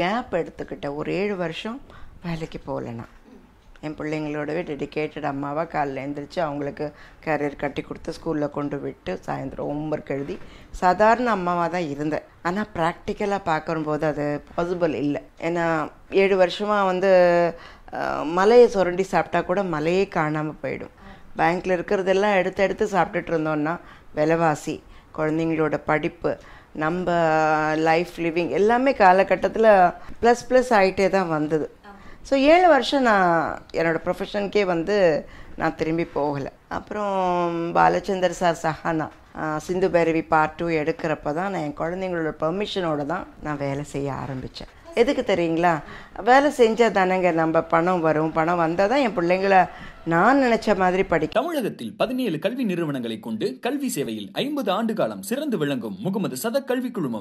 gap எடுத்துக்கிட்டேன் ஒரு ஏழு வருஷம் வேலைக்கு போகலனா என் பிள்ளைங்களோடவே டெடிக்கேட்டட் அம்மாவாக காலைல எழுந்திரிச்சு அவங்களுக்கு கேரியர் கட்டி கொடுத்து ஸ்கூலில் கொண்டு விட்டு சாயந்தரம் ஹோம்ஒர்க் எழுதி சாதாரண அம்மாவாக தான் இருந்தேன் ஆனால் ப்ராக்டிக்கலாக பார்க்கும்போது அது பாசிபிள் இல்லை ஏன்னா ஏழு வருஷமாக வந்து மலையை சுரண்டி சாப்பிட்டா கூட மலையே காணாமல் போயிடும் பேங்க்கில் இருக்கிறதெல்லாம் எடுத்து எடுத்து சாப்பிட்டுட்டு இருந்தோன்னா விலைவாசி குழந்தைங்களோட படிப்பு நம்ம லைஃப் லிவிங் எல்லாமே காலகட்டத்தில் ப்ளஸ் ப்ளஸ் ஆகிட்டே தான் வந்தது ஸோ ஏழு வருஷம் நான் என்னோடய ப்ரொஃபஷனுக்கே வந்து நான் திரும்பி போகலை அப்புறம் Balachander sir Sahana Sindhu Bhairavi part two எடுக்கிறப்ப தான் நான் என் குழந்தைங்களோட பெர்மிஷனோடு தான் நான் வேலை செய்ய ஆரம்பித்தேன் எதுக்கு தெரியுங்களா வேலை செஞ்சால் தானேங்க நம்ம பணம் வரும் பணம் வந்தால் தான் என் பிள்ளைங்கள நான் நினைச்ச மாதிரி படிக்க தமிழகத்தில் பதினேழு கல்வி நிறுவனங்களை கொண்டு கல்வி சேவையில் ஐம்பது ஆண்டு காலம் சிறந்து விளங்கும் முகமது சத கல்வி குழுமம்